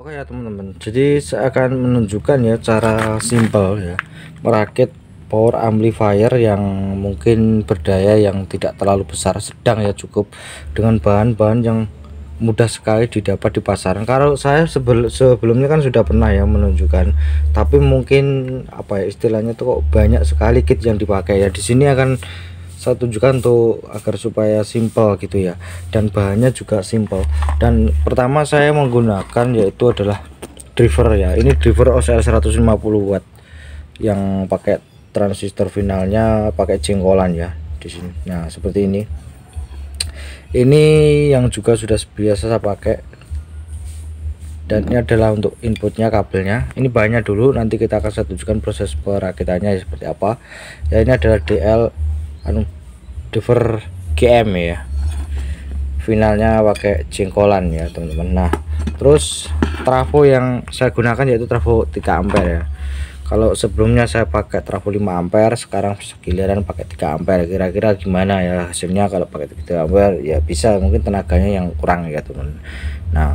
Oke ya teman-teman jadi saya akan menunjukkan ya cara simple ya merakit power amplifier yang mungkin berdaya yang tidak terlalu besar sedang ya cukup dengan bahan-bahan yang mudah sekali didapat di pasaran kalau saya sebel sebelumnya kan sudah pernah ya menunjukkan tapi mungkin apa ya istilahnya tuh kok banyak sekali kit yang dipakai ya di sini akan saya tunjukkan tuh agar supaya simple gitu ya dan bahannya juga simple dan pertama saya menggunakan yaitu adalah driver ya ini driver OCL 150 watt yang pakai transistor finalnya pakai jengkolan ya di sini nah seperti ini ini yang juga sudah biasa saya pakai dan ini adalah untuk inputnya kabelnya ini bahannya dulu nanti kita akan saya tunjukkan proses perakitannya seperti apa ya ini adalah DL anu driver GM ya finalnya pakai jengkolan ya teman-teman nah terus trafo yang saya gunakan yaitu trafo 3 ampere ya kalau sebelumnya saya pakai trafo 5 ampere sekarang sekiliran pakai 3 ampere kira-kira gimana ya hasilnya kalau pakai 3 ampere ya bisa mungkin tenaganya yang kurang ya teman teman nah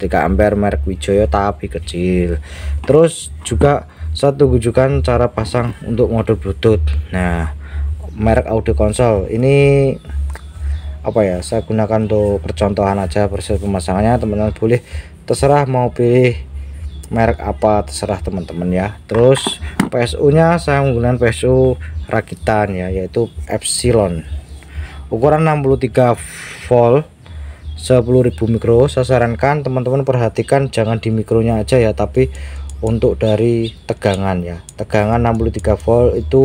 3 ampere merek Wijoyo tapi kecil terus juga satu tunjukkan cara pasang untuk mode bluetooth nah merek audio konsol ini apa ya saya gunakan untuk percontohan aja proses pemasangannya teman-teman boleh terserah mau pilih merek apa terserah teman-teman ya terus PSU nya saya menggunakan PSU rakitan ya yaitu Epsilon ukuran 63 volt 10.000 mikro saya sarankan teman-teman perhatikan jangan di mikronya aja ya tapi untuk dari tegangan ya tegangan 63 volt itu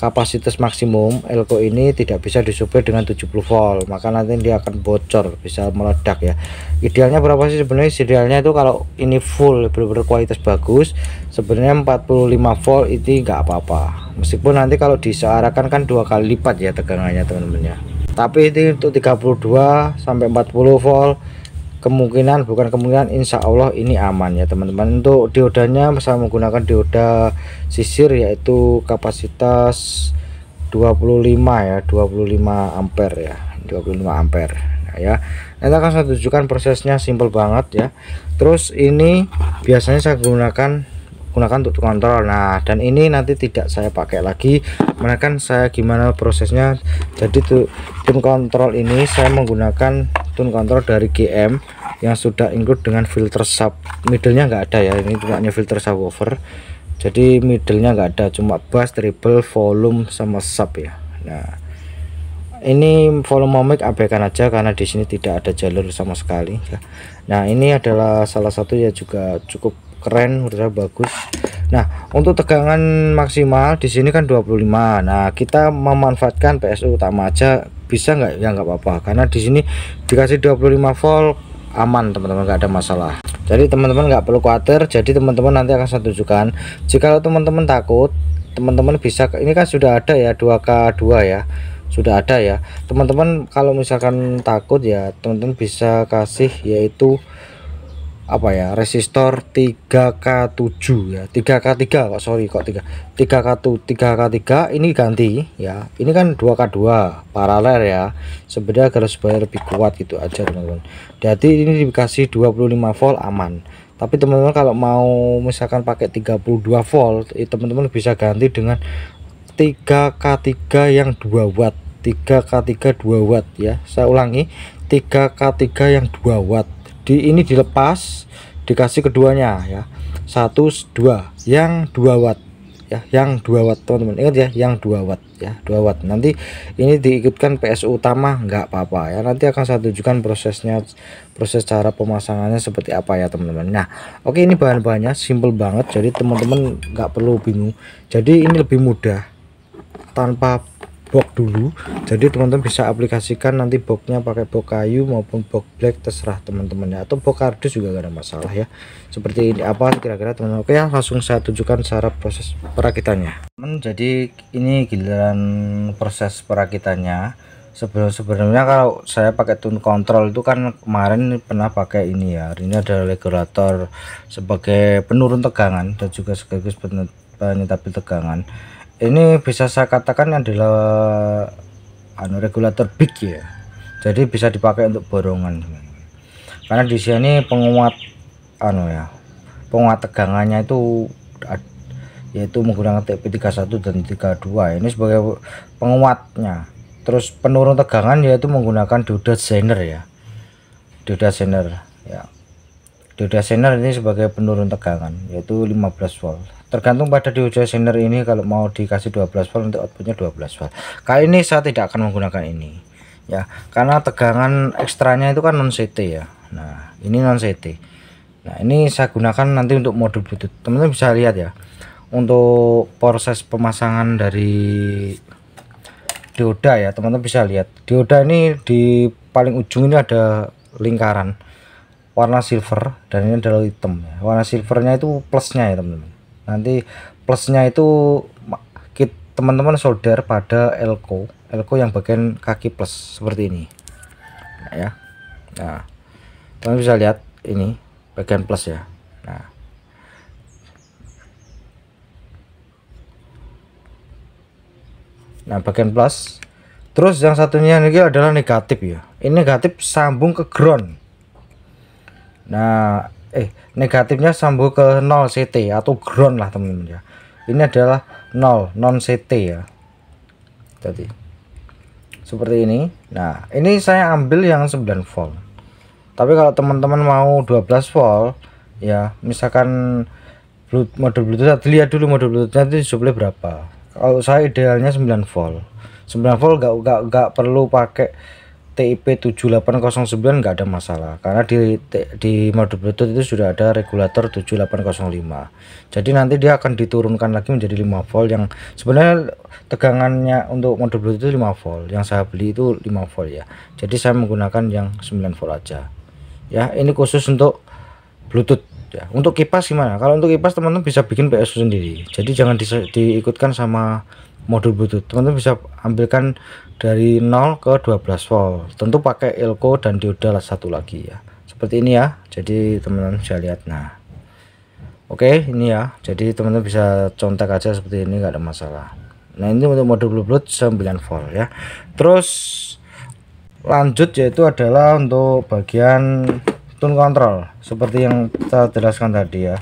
kapasitas maksimum elko ini tidak bisa disupir dengan 70 volt maka nanti dia akan bocor bisa meledak ya idealnya berapa sih sebenarnya idealnya itu kalau ini full benar-benar kualitas bagus sebenarnya 45 volt itu nggak apa-apa meskipun nanti kalau disearahkan kan dua kali lipat ya tegangannya teman-teman ya tapi itu untuk 32 sampai 40 volt kemungkinan bukan kemungkinan insya Allah ini aman ya teman-teman untuk diodanya saya menggunakan dioda sisir yaitu kapasitas 25 ya 25 ampere ya 25 ampere nah, ya nanti akan saya tunjukkan prosesnya simple banget ya terus ini biasanya saya gunakan gunakan untuk kontrol nah dan ini nanti tidak saya pakai lagi Menekan saya gimana prosesnya jadi tuh tim kontrol ini saya menggunakan tune control dari GM yang sudah include dengan filter sub middlenya nggak ada ya ini cuma filter subwoofer jadi middlenya nggak ada cuma bass treble volume sama sub ya nah ini volume mic abaikan aja karena di sini tidak ada jalur sama sekali ya. nah ini adalah salah satu ya juga cukup keren udah bagus Nah, untuk tegangan maksimal di sini kan 25. Nah, kita memanfaatkan PSU utama aja bisa nggak ya nggak apa-apa karena di sini dikasih 25 volt aman teman-teman nggak ada masalah jadi teman-teman nggak perlu khawatir jadi teman-teman nanti akan saya tunjukkan jika teman-teman takut teman-teman bisa ini kan sudah ada ya 2K2 ya sudah ada ya teman-teman kalau misalkan takut ya teman-teman bisa kasih yaitu apa ya resistor 3K7 ya 3K3 kok sorry kok 3 3K 3K3 ini ganti ya ini kan 2K2 paralel ya sebenarnya agar supaya lebih kuat gitu aja teman-teman jadi ini dikasih 25 volt aman tapi teman-teman kalau mau misalkan pakai 32 volt teman-teman bisa ganti dengan 3K3 yang 2 watt 3K3 2 watt ya saya ulangi 3K3 yang 2 watt di ini dilepas dikasih keduanya ya satu dua yang dua watt ya yang dua watt teman-teman ingat ya yang dua watt ya dua watt nanti ini diikutkan PSU utama nggak apa-apa ya nanti akan saya tunjukkan prosesnya proses cara pemasangannya seperti apa ya teman-teman nah oke ini bahan-bahannya simple banget jadi teman-teman nggak perlu bingung jadi ini lebih mudah tanpa box dulu jadi teman-teman bisa aplikasikan nanti boxnya pakai box kayu maupun box black terserah teman-teman ya atau box kardus juga gak ada masalah ya seperti ini apa kira-kira teman-teman oke ya, langsung saya tunjukkan cara proses perakitannya teman jadi ini giliran proses perakitannya sebelum sebenarnya kalau saya pakai tune control itu kan kemarin pernah pakai ini ya ini ada regulator sebagai penurun tegangan dan juga sekaligus penyetabil tegangan ini bisa saya katakan adalah anu regulator big ya jadi bisa dipakai untuk borongan karena di sini penguat anu ya penguat tegangannya itu yaitu menggunakan TP31 dan 32 ini sebagai penguatnya terus penurun tegangan yaitu menggunakan Duda Zener ya Duda Zener ya Doda Zener ini sebagai penurun tegangan yaitu 15 volt tergantung pada dioda sender ini kalau mau dikasih 12 volt untuk outputnya 12 volt kali ini saya tidak akan menggunakan ini ya karena tegangan ekstranya itu kan non CT ya nah ini non CT nah ini saya gunakan nanti untuk modul bluetooth teman-teman bisa lihat ya untuk proses pemasangan dari dioda ya teman-teman bisa lihat dioda ini di paling ujung ini ada lingkaran warna silver dan ini adalah hitam ya. warna silvernya itu plusnya ya teman-teman nanti plusnya itu teman-teman solder pada elko elko yang bagian kaki plus seperti ini nah, ya nah teman bisa lihat ini bagian plus ya nah nah bagian plus terus yang satunya ini adalah negatif ya ini negatif sambung ke ground nah eh negatifnya sambung ke 0 CT ya, atau ground lah teman-teman ya ini adalah 0 non CT ya Jadi seperti ini nah ini saya ambil yang 9 volt tapi kalau teman-teman mau 12 volt ya misalkan mode bluetooth dilihat dulu mode Bluetooth nanti supply berapa kalau saya idealnya 9 volt 9 volt gak, gak, gak perlu pakai TIP 7809 nggak ada masalah karena di di mode Bluetooth itu sudah ada regulator 7805 jadi nanti dia akan diturunkan lagi menjadi 5 volt yang sebenarnya tegangannya untuk mode Bluetooth itu 5 volt yang saya beli itu 5 volt ya jadi saya menggunakan yang 9 volt aja ya ini khusus untuk Bluetooth ya untuk kipas gimana kalau untuk kipas teman-teman bisa bikin PSU sendiri jadi jangan di, diikutkan sama modul Bluetooth teman-teman bisa ambilkan dari 0 ke 12 volt tentu pakai elko dan dioda satu lagi ya seperti ini ya jadi teman-teman bisa lihat nah oke okay, ini ya jadi teman-teman bisa contek aja seperti ini nggak ada masalah nah ini untuk mode bluetooth 9 volt ya terus lanjut yaitu adalah untuk bagian tune control seperti yang kita jelaskan tadi ya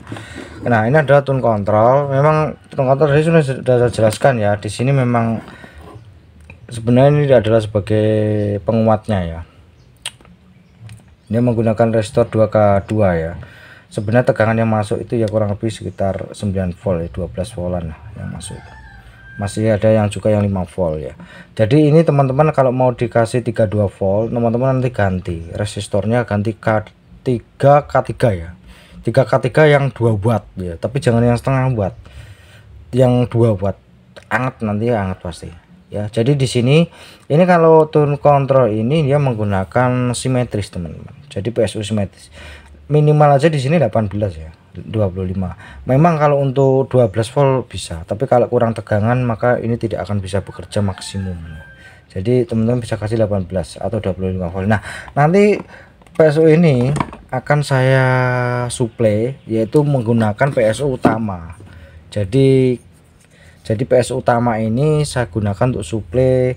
nah ini adalah tune control memang tone control tadi sudah saya jelaskan ya di sini memang sebenarnya ini adalah sebagai penguatnya ya ini menggunakan resistor 2K2 ya sebenarnya tegangan yang masuk itu ya kurang lebih sekitar 9 volt ya 12 voltan yang masuk masih ada yang juga yang 5 volt ya jadi ini teman-teman kalau mau dikasih 32 volt teman-teman nanti ganti resistornya ganti K3 K3 ya 3 K3 yang 2 watt ya tapi jangan yang setengah watt yang 2 watt anget nanti ya, anget pasti ya jadi di sini ini kalau turn control ini dia menggunakan simetris teman-teman jadi PSU simetris minimal aja di sini 18 ya 25 memang kalau untuk 12 volt bisa tapi kalau kurang tegangan maka ini tidak akan bisa bekerja maksimum jadi teman-teman bisa kasih 18 atau 25 volt nah nanti PSU ini akan saya supply yaitu menggunakan PSU utama jadi jadi PS utama ini saya gunakan untuk suplai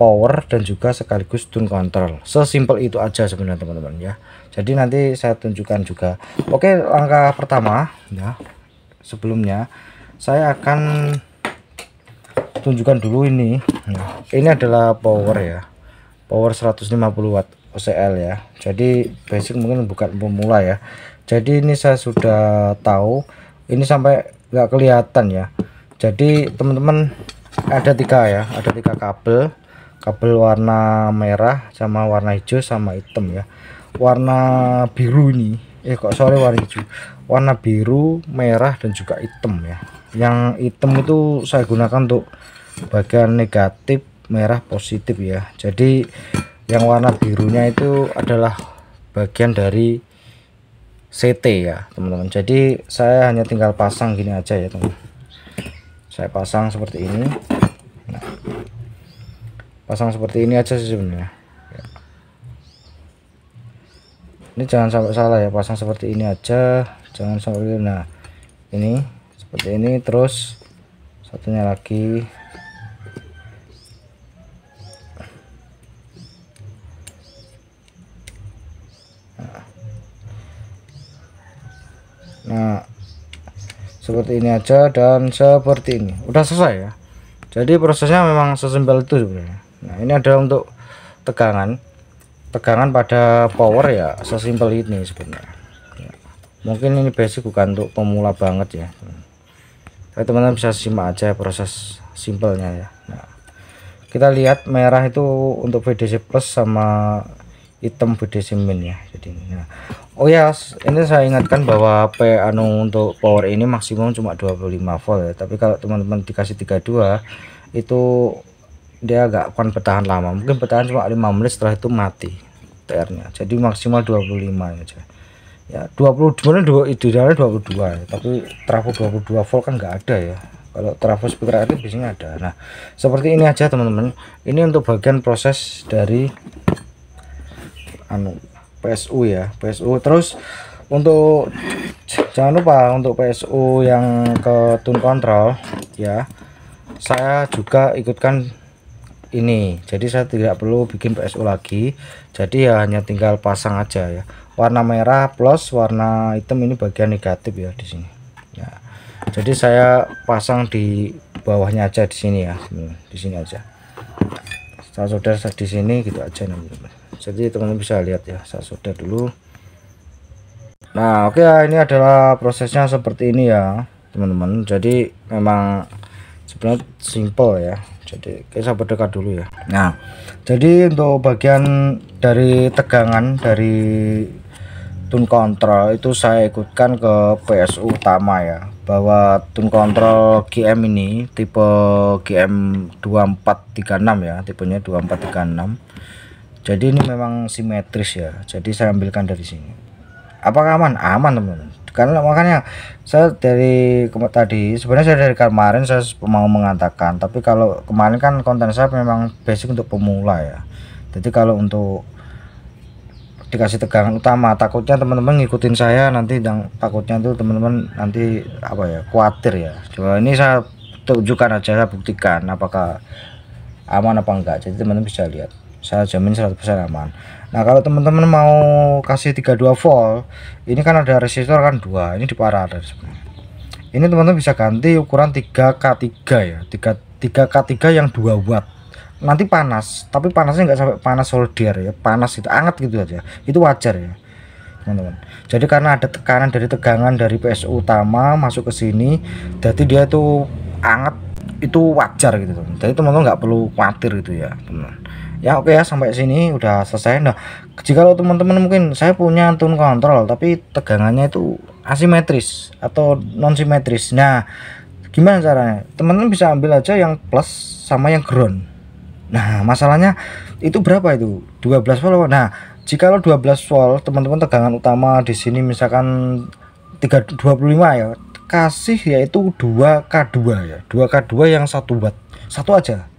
power dan juga sekaligus tune control sesimpel itu aja sebenarnya teman-teman ya jadi nanti saya tunjukkan juga oke langkah pertama ya sebelumnya saya akan tunjukkan dulu ini ya. ini adalah power ya power 150 watt OCL ya jadi basic mungkin bukan pemula ya jadi ini saya sudah tahu ini sampai nggak kelihatan ya jadi teman-teman ada tiga ya ada tiga kabel kabel warna merah sama warna hijau sama hitam ya warna biru ini eh kok sore warna hijau warna biru merah dan juga hitam ya yang hitam itu saya gunakan untuk bagian negatif merah positif ya jadi yang warna birunya itu adalah bagian dari CT ya teman-teman jadi saya hanya tinggal pasang gini aja ya teman, -teman saya pasang seperti ini nah, pasang seperti ini aja sih sebenarnya ya. ini jangan sampai salah ya pasang seperti ini aja jangan sampai nah ini seperti ini terus satunya lagi nah, nah seperti ini aja dan seperti ini udah selesai ya jadi prosesnya memang sesimpel itu sebenarnya nah ini ada untuk tegangan tegangan pada power ya sesimpel ini sebenarnya ya. mungkin ini basic bukan untuk pemula banget ya tapi teman-teman bisa simak aja proses simpelnya ya nah, kita lihat merah itu untuk VDC plus sama hitam VDC min ya jadi nah, Oh ya, ini saya ingatkan bahwa P anu untuk power ini maksimum cuma 25 volt ya. Tapi kalau teman-teman dikasih 32 itu dia agak akan bertahan lama. Mungkin bertahan cuma 5 menit setelah itu mati TR-nya. Jadi maksimal 25 aja. Ya, 20 itu idealnya 22 ya, tapi trafo 22 volt kan nggak ada ya. Kalau trafo speaker itu biasanya ada. Nah, seperti ini aja teman-teman. Ini untuk bagian proses dari anu PSU ya PSU terus untuk jangan lupa untuk PSU yang ke tune control ya saya juga ikutkan ini jadi saya tidak perlu bikin PSU lagi jadi ya hanya tinggal pasang aja ya warna merah plus warna hitam ini bagian negatif ya di sini ya jadi saya pasang di bawahnya aja di sini ya di sini aja saudara di sini gitu aja nanti jadi teman-teman bisa lihat ya saya sudah dulu nah oke okay, ya, ini adalah prosesnya seperti ini ya teman-teman jadi memang sebenarnya simple ya jadi okay, saya berdekat dulu ya nah jadi untuk bagian dari tegangan dari tune control itu saya ikutkan ke PSU utama ya bahwa tune control GM ini tipe GM 2436 ya tipenya 2436 jadi ini memang simetris ya jadi saya ambilkan dari sini apakah aman aman teman-teman karena makanya saya dari tadi sebenarnya saya dari kemarin saya mau mengatakan tapi kalau kemarin kan konten saya memang basic untuk pemula ya jadi kalau untuk dikasih tegangan utama takutnya teman-teman ngikutin saya nanti yang takutnya itu teman-teman nanti apa ya khawatir ya coba ini saya tunjukkan aja saya buktikan apakah aman apa enggak jadi teman-teman bisa lihat saya jamin 100% aman nah kalau teman-teman mau kasih 32 volt ini kan ada resistor kan dua ini di paralel sebenarnya ini teman-teman bisa ganti ukuran 3K3 ya 3, 3K3 yang 2 watt nanti panas tapi panasnya nggak sampai panas solder ya panas itu anget gitu aja itu wajar ya teman-teman jadi karena ada tekanan dari tegangan dari PSU utama masuk ke sini jadi dia itu anget itu wajar gitu teman. jadi teman-teman nggak perlu khawatir gitu ya teman ya oke okay ya sampai sini udah selesai nah jika teman-teman mungkin saya punya tone control tapi tegangannya itu asimetris atau non simetris nah gimana caranya teman-teman bisa ambil aja yang plus sama yang ground nah masalahnya itu berapa itu 12 volt nah jikalau 12 volt teman-teman tegangan utama di sini misalkan 325 ya kasih yaitu 2K2 ya 2K2 yang satu watt satu aja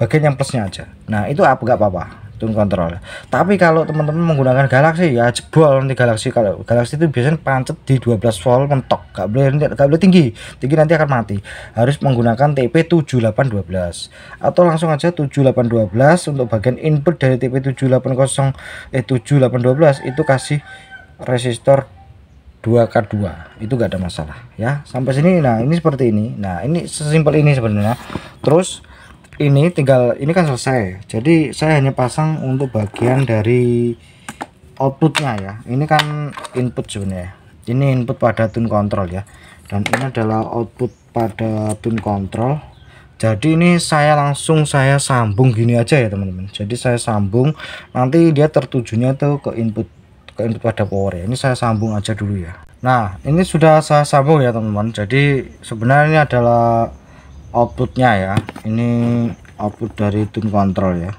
bagian yang plusnya aja nah itu apa gak apa-apa tune control tapi kalau teman-teman menggunakan Galaxy ya jebol nanti Galaxy kalau Galaxy itu biasanya pancet di 12 volt mentok gak boleh gak boleh tinggi tinggi nanti akan mati harus menggunakan TP7812 atau langsung aja 7812 untuk bagian input dari TP780 eh 7812 itu kasih resistor 2K2 itu gak ada masalah ya sampai sini nah ini seperti ini nah ini sesimpel ini sebenarnya terus ini tinggal ini kan selesai jadi saya hanya pasang untuk bagian dari outputnya ya ini kan input sebenarnya ini input pada tune control ya dan ini adalah output pada tune control jadi ini saya langsung saya sambung gini aja ya teman-teman jadi saya sambung nanti dia tertujunya tuh ke input ke input pada power ya. ini saya sambung aja dulu ya nah ini sudah saya sambung ya teman-teman jadi sebenarnya ini adalah outputnya ya ini output dari tune control ya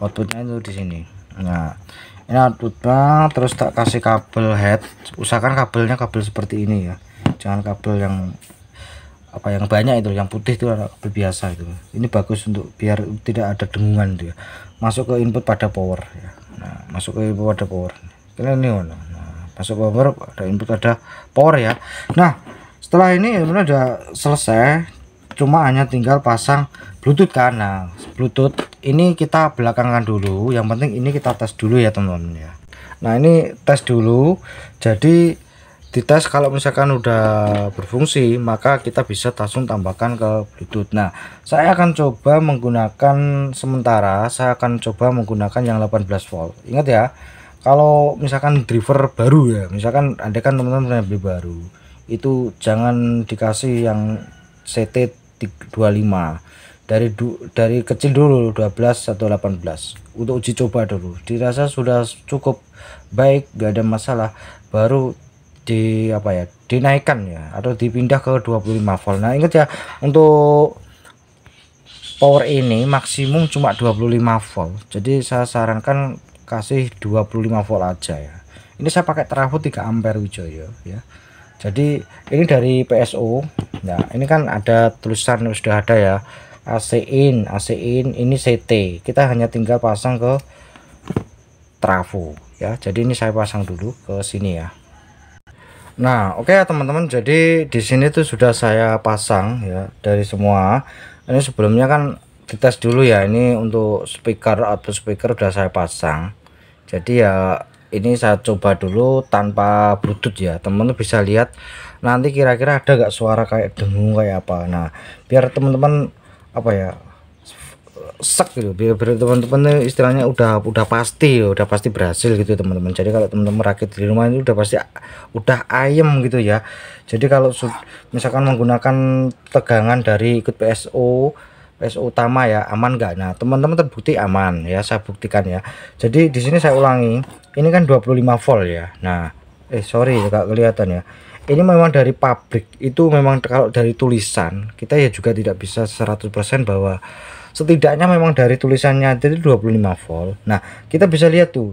outputnya itu di sini nah ini outputnya terus tak kasih kabel head usahakan kabelnya kabel seperti ini ya jangan kabel yang apa yang banyak itu yang putih itu kabel biasa itu ini bagus untuk biar tidak ada dengungan dia masuk ke input pada power ya nah masuk ke input pada power kalian ini nah, masuk power ada input ada power ya nah setelah ini sebenarnya udah selesai cuma hanya tinggal pasang bluetooth kan nah bluetooth ini kita belakangkan dulu yang penting ini kita tes dulu ya teman-teman ya nah ini tes dulu jadi di tes kalau misalkan udah berfungsi maka kita bisa langsung tambahkan ke bluetooth nah saya akan coba menggunakan sementara saya akan coba menggunakan yang 18 volt ingat ya kalau misalkan driver baru ya misalkan ada kan teman-teman beli baru itu jangan dikasih yang CT 25 dari du, dari kecil dulu 12 atau 18 untuk uji coba dulu dirasa sudah cukup baik gak ada masalah baru di apa ya dinaikkan ya atau dipindah ke 25 volt nah ingat ya untuk power ini maksimum cuma 25 volt jadi saya sarankan kasih 25 volt aja ya ini saya pakai trafo 3 ampere wijoyo ya jadi ini dari PSO nah ya, ini kan ada tulisan sudah ada ya AC in AC in ini CT kita hanya tinggal pasang ke trafo ya jadi ini saya pasang dulu ke sini ya Nah, oke okay ya teman-teman. Jadi di sini tuh sudah saya pasang ya dari semua. Ini sebelumnya kan dites dulu ya. Ini untuk speaker atau speaker udah saya pasang. Jadi ya ini saya coba dulu tanpa bluetooth ya teman-teman bisa lihat nanti kira-kira ada gak suara kayak dengung kayak apa nah biar teman-teman apa ya sek gitu biar, biar teman-teman istilahnya udah udah pasti udah pasti berhasil gitu teman-teman jadi kalau teman-teman rakit di rumah itu udah pasti udah ayem gitu ya jadi kalau misalkan menggunakan tegangan dari ikut PSO PSO utama ya aman nggak nah teman-teman terbukti aman ya saya buktikan ya jadi di sini saya ulangi ini kan 25 volt ya nah eh sorry enggak kelihatan ya ini memang dari pabrik itu memang kalau dari tulisan kita ya juga tidak bisa 100% bahwa setidaknya memang dari tulisannya jadi 25 volt nah kita bisa lihat tuh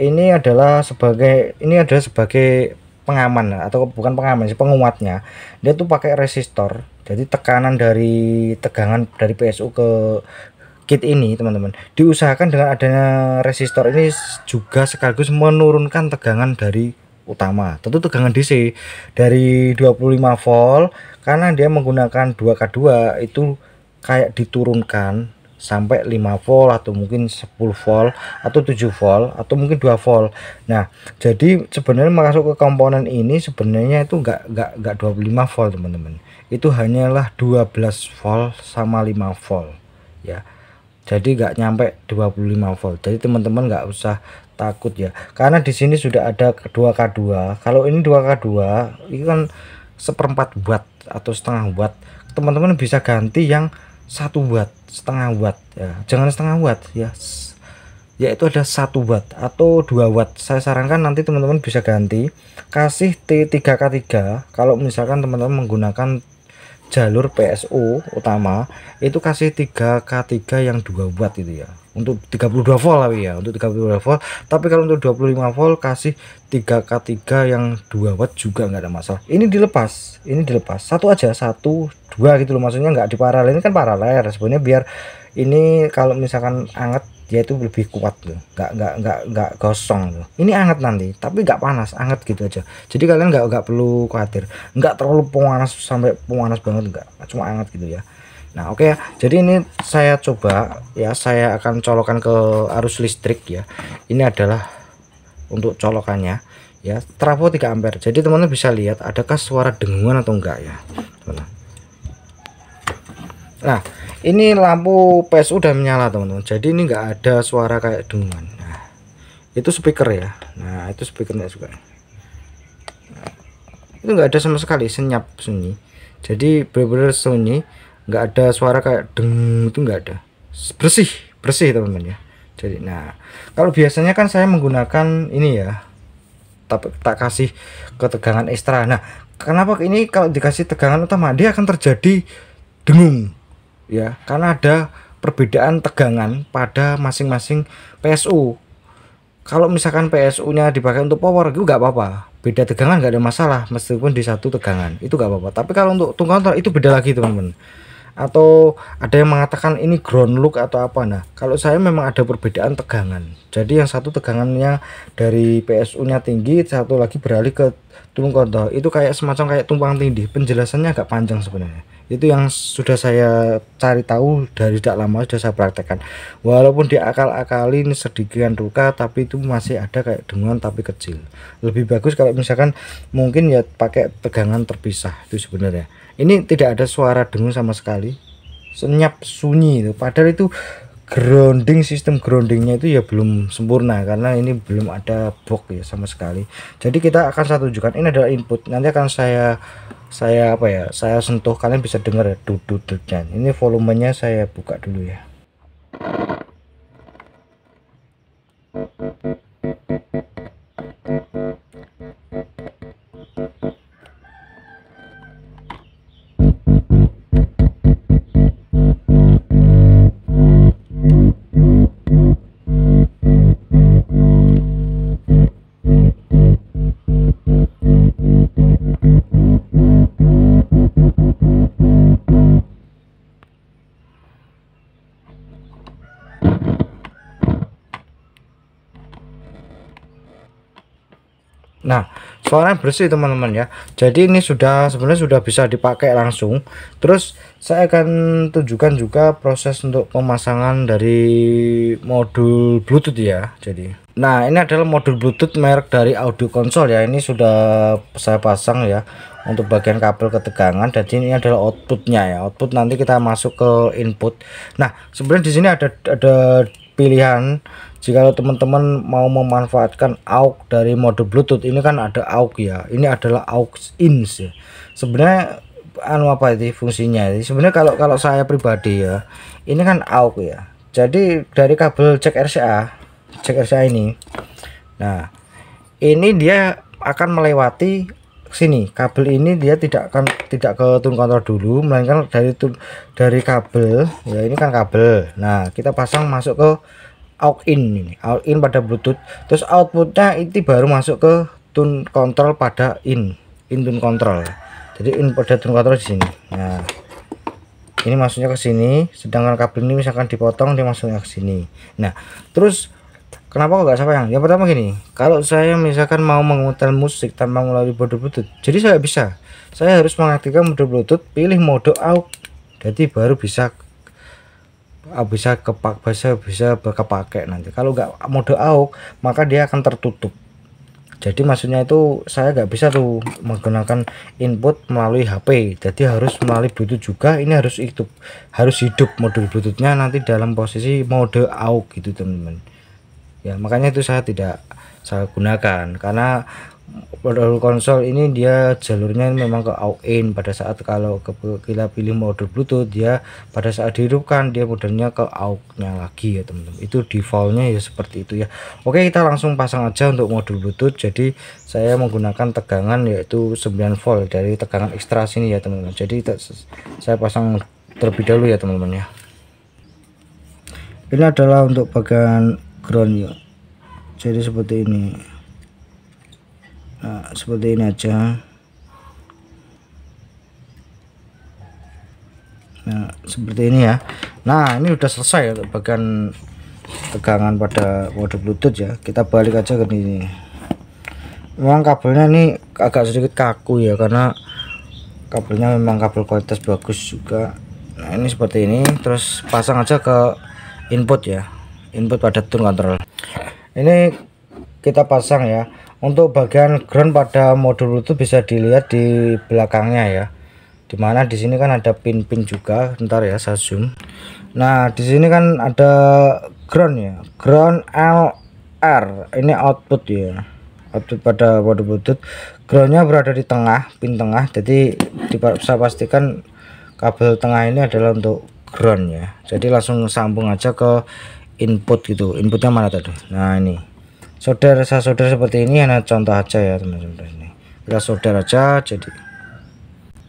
ini adalah sebagai ini adalah sebagai pengaman atau bukan pengaman sih penguatnya dia tuh pakai resistor jadi tekanan dari tegangan dari PSU ke kit ini teman-teman diusahakan dengan adanya resistor ini juga sekaligus menurunkan tegangan dari utama tentu tegangan DC dari 25 volt karena dia menggunakan 2K2 itu kayak diturunkan sampai 5 volt atau mungkin 10 volt atau 7 volt atau mungkin 2 volt nah jadi sebenarnya masuk ke komponen ini sebenarnya itu enggak enggak enggak 25 volt teman-teman itu hanyalah 12 volt sama 5 volt ya jadi enggak nyampe 25 volt jadi teman-teman enggak -teman usah takut ya karena di sini sudah ada kedua k 2 kalau ini 2K2 ini kan seperempat buat atau setengah buat teman-teman bisa ganti yang satu buat setengah watt ya jangan setengah watt ya yaitu ada satu watt atau dua watt saya sarankan nanti teman-teman bisa ganti kasih T3K3 kalau misalkan teman-teman menggunakan jalur PSU utama itu kasih 3K3 yang 2 watt itu ya untuk 32 volt lah ya untuk 32 volt tapi kalau untuk 25 volt kasih 3K3 yang 2 watt juga nggak ada masalah ini dilepas ini dilepas satu aja satu dua gitu loh maksudnya nggak diparalel ini kan paralel sebenarnya biar ini kalau misalkan anget dia itu lebih kuat tuh nggak nggak nggak nggak gosong tuh ini anget nanti tapi nggak panas anget gitu aja jadi kalian nggak nggak perlu khawatir nggak terlalu panas sampai panas banget nggak cuma anget gitu ya nah oke okay ya jadi ini saya coba ya saya akan colokan ke arus listrik ya ini adalah untuk colokannya ya trafo 3 ampere jadi teman-teman bisa lihat adakah suara dengungan atau enggak ya teman-teman nah ini lampu PSU udah menyala teman-teman jadi ini enggak ada suara kayak dengungan nah itu speaker ya nah itu speakernya juga nah, itu enggak ada sama sekali senyap sunyi jadi bener-bener sunyi nggak ada suara kayak deng itu nggak ada bersih bersih teman-teman ya jadi nah kalau biasanya kan saya menggunakan ini ya tak, tak kasih ketegangan ekstra nah kenapa ini kalau dikasih tegangan utama dia akan terjadi dengung ya karena ada perbedaan tegangan pada masing-masing PSU kalau misalkan PSU-nya dipakai untuk power itu nggak apa-apa beda tegangan nggak ada masalah meskipun di satu tegangan itu nggak apa-apa tapi kalau untuk tung counter itu beda lagi teman-teman atau ada yang mengatakan ini ground look atau apa nah kalau saya memang ada perbedaan tegangan jadi yang satu tegangannya dari PSU nya tinggi satu lagi beralih ke tulung itu kayak semacam kayak tumpang tindih penjelasannya agak panjang sebenarnya itu yang sudah saya cari tahu dari tidak lama sudah saya praktekkan walaupun diakal-akalin sedikit ruka tapi itu masih ada kayak dengungan tapi kecil lebih bagus kalau misalkan mungkin ya pakai tegangan terpisah itu sebenarnya ini tidak ada suara dengung sama sekali senyap sunyi itu padahal itu grounding sistem groundingnya itu ya belum sempurna karena ini belum ada box ya sama sekali jadi kita akan saya tunjukkan ini adalah input nanti akan saya saya apa ya saya sentuh kalian bisa dengar ya ini volumenya saya buka dulu ya Nah, suara bersih teman-teman ya. Jadi ini sudah sebenarnya sudah bisa dipakai langsung. Terus saya akan tunjukkan juga proses untuk pemasangan dari modul Bluetooth ya. Jadi, nah ini adalah modul Bluetooth merek dari Audio konsol ya. Ini sudah saya pasang ya untuk bagian kabel ketegangan. Jadi ini adalah outputnya ya. Output nanti kita masuk ke input. Nah, sebenarnya di sini ada ada pilihan jika teman-teman mau memanfaatkan AUX dari mode Bluetooth ini kan ada AUX ya ini adalah AUX in ya. sebenarnya anu apa itu fungsinya sebenarnya kalau kalau saya pribadi ya ini kan AUX ya jadi dari kabel jack RCA jack RCA ini nah ini dia akan melewati sini kabel ini dia tidak akan tidak ke tune control dulu melainkan dari tun, dari kabel ya ini kan kabel nah kita pasang masuk ke out in ini out in pada bluetooth terus outputnya itu baru masuk ke tune control pada in in tune control jadi in pada tune control di sini nah ini masuknya ke sini sedangkan kabel ini misalkan dipotong dia masuknya ke sini nah terus kenapa kok gak sampai yang yang pertama gini kalau saya misalkan mau mengutar musik tanpa melalui mode bluetooth jadi saya bisa saya harus mengaktifkan mode bluetooth pilih mode out jadi baru bisa Ah, bisa kepak bisa bisa kepake nanti kalau nggak mode auk maka dia akan tertutup jadi maksudnya itu saya nggak bisa tuh menggunakan input melalui HP jadi harus melalui Bluetooth juga ini harus hidup harus hidup modul Bluetoothnya nanti dalam posisi mode auk gitu teman-teman ya makanya itu saya tidak saya gunakan karena Modul konsol ini dia jalurnya memang ke out in pada saat kalau ke, kita pilih modul bluetooth dia pada saat dihidupkan dia modelnya ke out nya lagi ya teman-teman itu defaultnya ya seperti itu ya oke kita langsung pasang aja untuk modul bluetooth jadi saya menggunakan tegangan yaitu 9 volt dari tegangan ekstra sini ya teman-teman jadi saya pasang terlebih dahulu ya teman-teman ya ini adalah untuk bagian ground ya jadi seperti ini nah, seperti ini aja nah seperti ini ya nah ini udah selesai ya bagian tegangan pada mode bluetooth ya kita balik aja ke ini memang kabelnya ini agak sedikit kaku ya karena kabelnya memang kabel kualitas bagus juga nah ini seperti ini terus pasang aja ke input ya input pada tune control ini kita pasang ya untuk bagian ground pada modul itu bisa dilihat di belakangnya ya dimana di sini kan ada pin-pin juga ntar ya saya zoom nah di sini kan ada ground ya ground LR ini output ya output pada modul bluetooth groundnya berada di tengah pin tengah jadi bisa pastikan kabel tengah ini adalah untuk ground ya jadi langsung sambung aja ke input gitu inputnya mana tadi nah ini solder saudara seperti ini hanya contoh aja ya teman-teman ini kita saudara aja jadi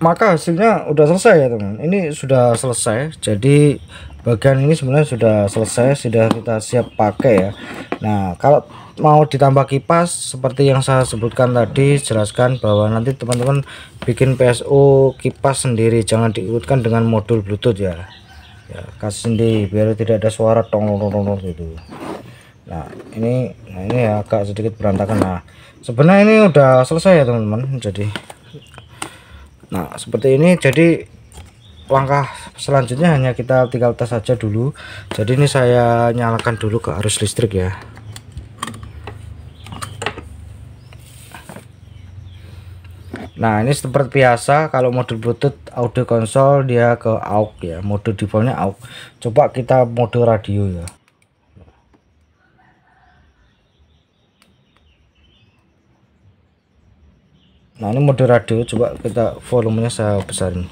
maka hasilnya udah selesai ya teman ini sudah selesai jadi bagian ini sebenarnya sudah selesai sudah kita siap pakai ya Nah kalau mau ditambah kipas seperti yang saya sebutkan tadi jelaskan bahwa nanti teman-teman bikin PSU kipas sendiri jangan diikutkan dengan modul bluetooth ya ya kasih sendiri biar tidak ada suara tong gitu nah ini nah ini ya agak sedikit berantakan nah sebenarnya ini udah selesai ya teman-teman jadi nah seperti ini jadi langkah selanjutnya hanya kita tinggal tes saja dulu jadi ini saya nyalakan dulu ke arus listrik ya nah ini seperti biasa kalau mode bluetooth audio konsol dia ke AUX ya mode defaultnya AUX coba kita mode radio ya nah ini mode radio coba kita volumenya saya besarin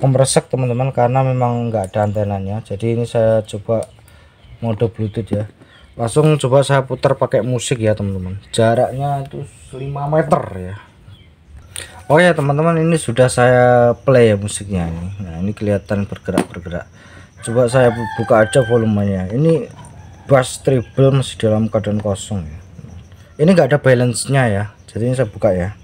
Pemresek teman-teman karena memang enggak ada antenanya jadi ini saya coba mode bluetooth ya langsung coba saya putar pakai musik ya teman-teman jaraknya itu 5 meter ya Oh ya teman-teman ini sudah saya play ya musiknya ini. Nah ini kelihatan bergerak-bergerak. Coba saya buka aja volumenya. Ini bass treble masih dalam keadaan kosong ya. Ini enggak ada balance-nya ya. Jadi ini saya buka ya.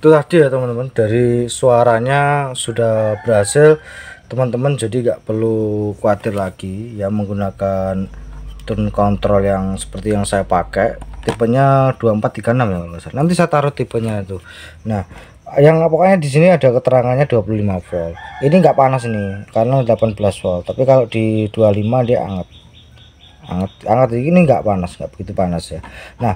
itu tadi ya teman-teman dari suaranya sudah berhasil teman-teman jadi nggak perlu khawatir lagi ya menggunakan tone control yang seperti yang saya pakai tipenya 2436 ya nanti saya taruh tipenya itu nah yang pokoknya di sini ada keterangannya 25 volt ini nggak panas ini karena 18 volt tapi kalau di 25 dia anget anget anget ini nggak panas nggak begitu panas ya Nah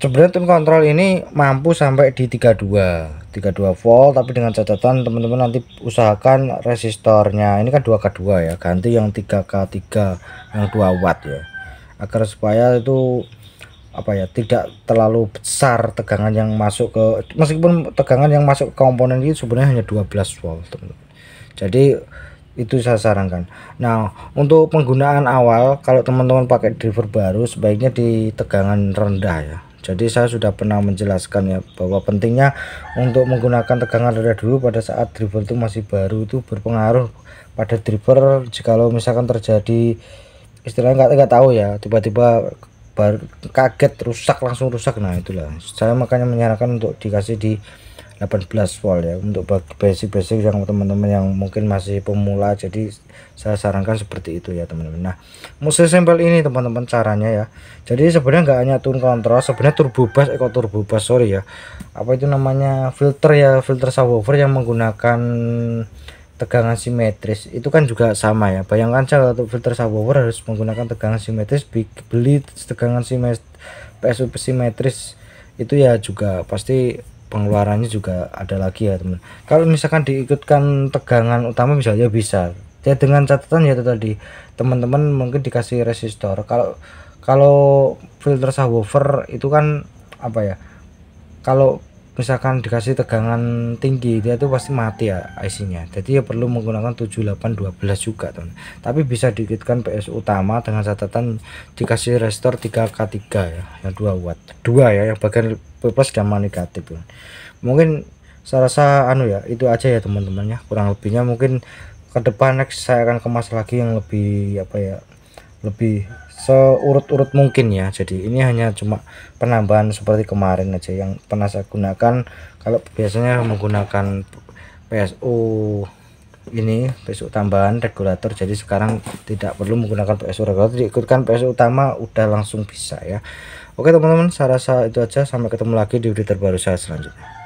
sebenarnya tim kontrol ini mampu sampai di 32 32 volt tapi dengan catatan teman-teman nanti usahakan resistornya ini kan 2K2 ya ganti yang 3K3 yang 2 watt ya agar supaya itu apa ya tidak terlalu besar tegangan yang masuk ke meskipun tegangan yang masuk ke komponen ini sebenarnya hanya 12 volt teman-teman jadi itu saya sarankan nah untuk penggunaan awal kalau teman-teman pakai driver baru sebaiknya di tegangan rendah ya jadi saya sudah pernah menjelaskan ya bahwa pentingnya untuk menggunakan tegangan rendah dulu pada saat driver itu masih baru itu berpengaruh pada driver jika misalkan terjadi istilahnya nggak nggak tahu ya tiba-tiba kaget rusak langsung rusak nah itulah saya makanya menyarankan untuk dikasih di 18 volt ya untuk basic-basic yang teman-teman yang mungkin masih pemula jadi saya sarankan seperti itu ya teman-teman nah musik sampel ini teman-teman caranya ya jadi sebenarnya nggak hanya tune kontrol sebenarnya turbo bass eco eh, turbo bass sorry ya apa itu namanya filter ya filter subwoofer yang menggunakan tegangan simetris itu kan juga sama ya bayangkan saja untuk filter subwoofer harus menggunakan tegangan simetris beli tegangan simetris PSU simetris itu ya juga pasti pengeluarannya juga ada lagi ya teman kalau misalkan diikutkan tegangan utama misalnya bisa ya dengan catatan ya tadi teman-teman mungkin dikasih resistor kalau kalau filter subwoofer itu kan apa ya kalau misalkan dikasih tegangan tinggi dia itu pasti mati ya IC-nya jadi ya perlu menggunakan 7812 juga teman tapi bisa dikitkan PS utama dengan catatan dikasih restore 3K3 ya yang 2 watt 2 ya yang bagian plus gamma negatif ya. mungkin saya rasa anu ya itu aja ya teman-teman ya kurang lebihnya mungkin ke depan next saya akan kemas lagi yang lebih apa ya lebih seurut-urut mungkin ya jadi ini hanya cuma penambahan seperti kemarin aja yang pernah saya gunakan kalau biasanya menggunakan PSU ini PSU tambahan regulator jadi sekarang tidak perlu menggunakan PSU regulator diikutkan PSU utama udah langsung bisa ya Oke teman-teman, saya rasa itu aja. Sampai ketemu lagi di video terbaru saya selanjutnya.